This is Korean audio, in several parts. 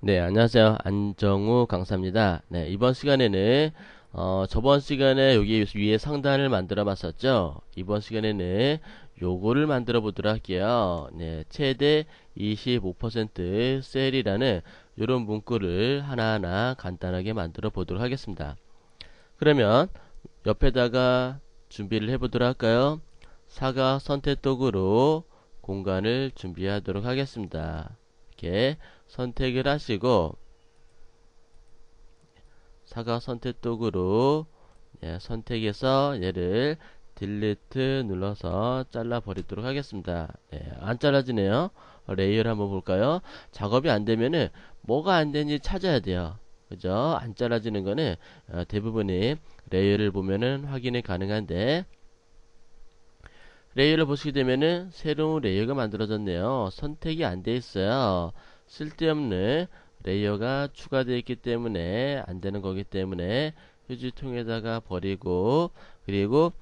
네, 안녕하세요. 안정우 강사입니다. 네, 이번 시간에는 어, 저번 시간에 여기 위에 상단을 만들어 봤었죠. 이번 시간에는 요거를 만들어 보도록 할게요. 네, 최대 25% 셀이라는 요런 문구를 하나하나 간단하게 만들어 보도록 하겠습니다. 그러면 옆에다가 준비를 해 보도록 할까요? 사각 선택도구로 공간을 준비하도록 하겠습니다. 이렇게 선택을 하시고 사각 선택 도구로 예, 선택해서 얘를 딜리트 눌러서 잘라 버리도록 하겠습니다 예, 안 잘라지네요 레이어를 한번 볼까요 작업이 안되면은 뭐가 안되는지 찾아야 돼요 그죠 안 잘라지는 거는 어, 대부분이 레이어를 보면은 확인이 가능한데 레이어를 보시게 되면은 새로운 레이어가 만들어졌네요 선택이 안 돼 있어요 쓸데없는 레이어가 추가되어 있기 때문에 안되는 거기 때문에 휴지통에다가 버리고 그리고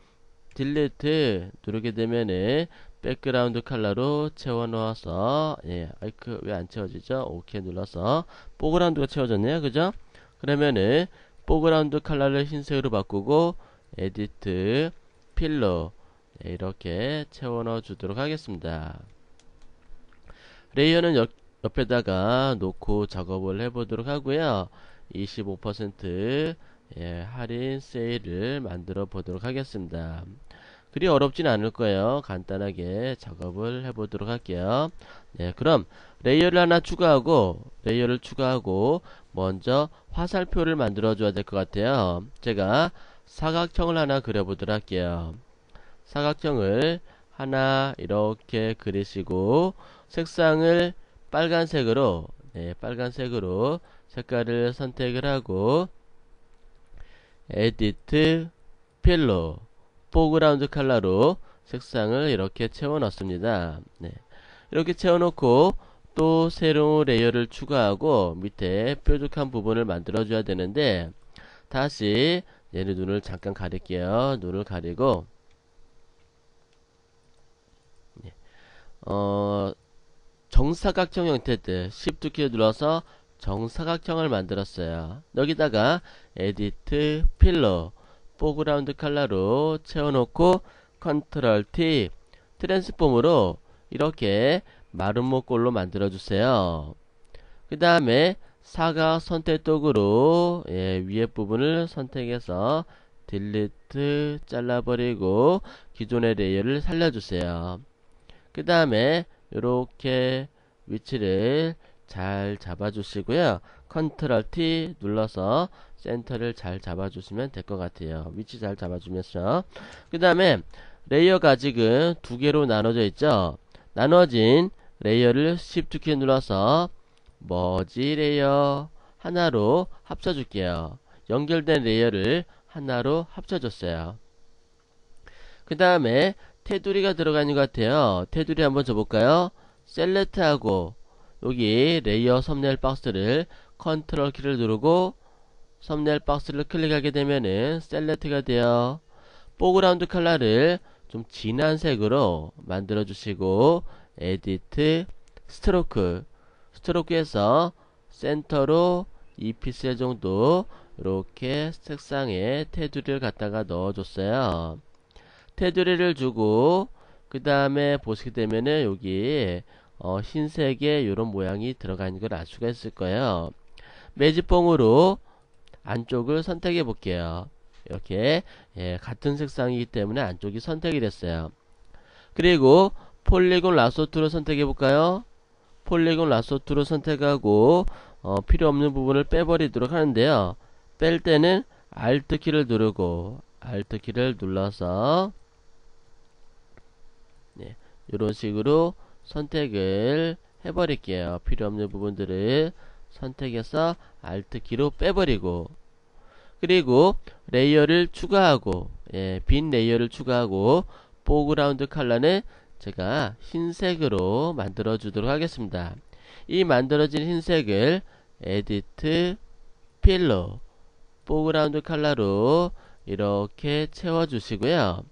딜레트 누르게 되면은 백그라운드 컬러로 채워 넣어서 예 아이크 왜 안 채워지죠 오케이 눌러서 포그라운드가 채워졌네요 그죠 그러면은 포그라운드 컬러를 흰색으로 바꾸고 에디트 필러 예, 이렇게 채워 넣어 주도록 하겠습니다 레이어는 역, 옆에다가 놓고 작업을 해보도록 하고요. 25% 예, 할인 세일을 만들어 보도록 하겠습니다. 그리 어렵진 않을 거예요. 간단하게 작업을 해보도록 할게요. 네, 그럼 레이어를 하나 추가하고 레이어를 추가하고 먼저 화살표를 만들어 줘야 될 것 같아요. 제가 사각형을 하나 그려보도록 할게요. 사각형을 하나 이렇게 그리시고 색상을 빨간색으로 네, 빨간색으로 색깔을 선택을 하고 에디트 o 로 포그라운드 컬러로 색상을 이렇게 채워 넣습니다 네, 이렇게 채워 놓고 또 새로운 레이어를 추가하고 밑에 뾰족한 부분을 만들어 줘야 되는데 다시 얘를 눈을 잠깐 가릴게요 눈을 가리고 네. 어 정사각형 형태들 Shift 눌러서 정사각형을 만들었어요. 여기다가 에디트 필러 포그라운드 칼라로 채워놓고 컨트롤 T 트랜스폼으로 이렇게 마름모꼴로 만들어주세요. 그 다음에 사각 선택도구로 예, 위에 부분을 선택해서 딜리트 잘라버리고 기존의 레이어를 살려주세요. 그 다음에 이렇게 위치를 잘 잡아주시고요. 컨트롤 T 눌러서 센터를 잘 잡아주시면 될 것 같아요. 위치 잘 잡아주면서 그 다음에 레이어가 지금 두 개로 나눠져 있죠. 나눠진 레이어를 Shift 키 눌러서 머지 레이어 하나로 합쳐줄게요. 연결된 레이어를 하나로 합쳐줬어요. 그 다음에 테두리가 들어간것 같아요. 테두리 한번 줘볼까요? 셀렉트하고 여기 레이어 섬네일 박스를 컨트롤 키를 누르고 섬네일 박스를 클릭하게 되면은 셀렉트가 되어 포그라운드 컬러를 좀 진한 색으로 만들어 주시고 에디트 스트로크 스트로크에서 센터로 2픽셀 정도 이렇게 색상에 테두리를 갖다가 넣어줬어요 테두리를 주고 그 다음에 보시게 되면은 여기 어, 흰색의 이런 모양이 들어간 걸알 수가 있을 거예요. 매직봉으로 안쪽을 선택해 볼게요. 이렇게 예, 같은 색상이기 때문에 안쪽이 선택이 됐어요. 그리고 폴리곤 라소트로 선택해 볼까요? 폴리곤 라소트로 선택하고 어, 필요 없는 부분을 빼버리도록 하는데요. 뺄 때는 Alt 키를 누르고 Alt 키를 눌러서 네, 이런 식으로 선택을 해버릴게요. 필요없는 부분들을 선택해서 Alt 키로 빼버리고 그리고 레이어를 추가하고 예, 빈 레이어를 추가하고 포그라운드 컬러는 제가 흰색으로 만들어 주도록 하겠습니다. 이 만들어진 흰색을 e 에디트 필로 포그라운드 컬러로 이렇게 채워 주시고요.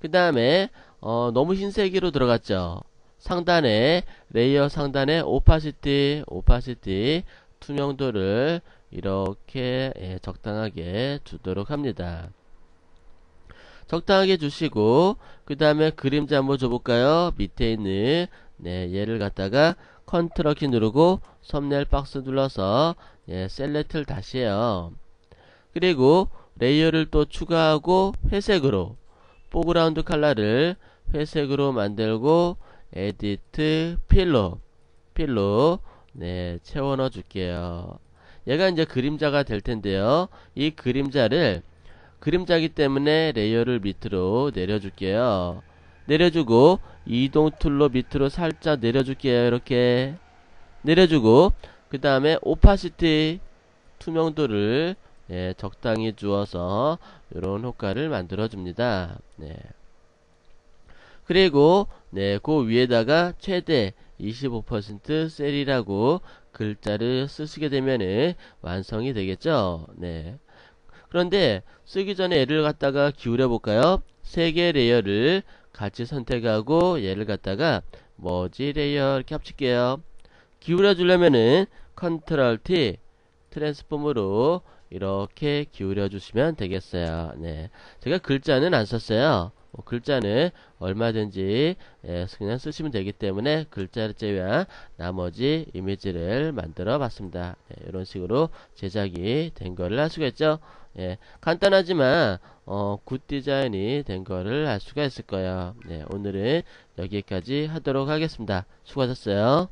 그 다음에 어, 너무 흰색으로 들어갔죠. 상단에 레이어 상단에 오파시티, 오파시티 투명도를 이렇게 예, 적당하게 주도록 합니다. 적당하게 주시고 그 다음에 그림자 한번 줘볼까요? 밑에 있는 네, 얘를 갖다가 컨트롤 키 누르고 섬네 박스 눌러서 예, 셀렉트를 다시 해요. 그리고 레이어를 또 추가하고 회색으로 포그라운드 칼라를 회색으로 만들고 에디트 필로 필로 네 채워 넣어 줄게요 얘가 이제 그림자가 될 텐데요 이 그림자를 그림자기 때문에 레이어를 밑으로 내려줄게요 내려주고 이동 툴로 밑으로 살짝 내려줄게요 이렇게 내려주고 그 다음에 오파시티 투명도를 예, 적당히 주어서 이런 효과를 만들어 줍니다. 네. 그리고 네, 그 위에다가 최대 25% 셀이라고 글자를 쓰시게 되면 완성이 되겠죠. 네. 그런데 쓰기 전에 얘를 갖다가 기울여 볼까요? 세 개 레이어를 같이 선택하고 얘를 갖다가 머지 레이어 이렇게 합칠게요. 기울여 주려면은 컨트롤 T 트랜스폼으로 이렇게 기울여 주시면 되겠어요. 네. 제가 글자는 안 썼어요. 뭐 글자는 얼마든지 예, 그냥 쓰시면 되기 때문에 글자를 제외한 나머지 이미지를 만들어 봤습니다. 예, 이런 식으로 제작이 된 거를 할 수가 있죠. 예, 간단하지만 어, 굿 디자인이 된 거를 알 수가 있을 거예요. 네, 오늘은 여기까지 하도록 하겠습니다. 수고하셨어요.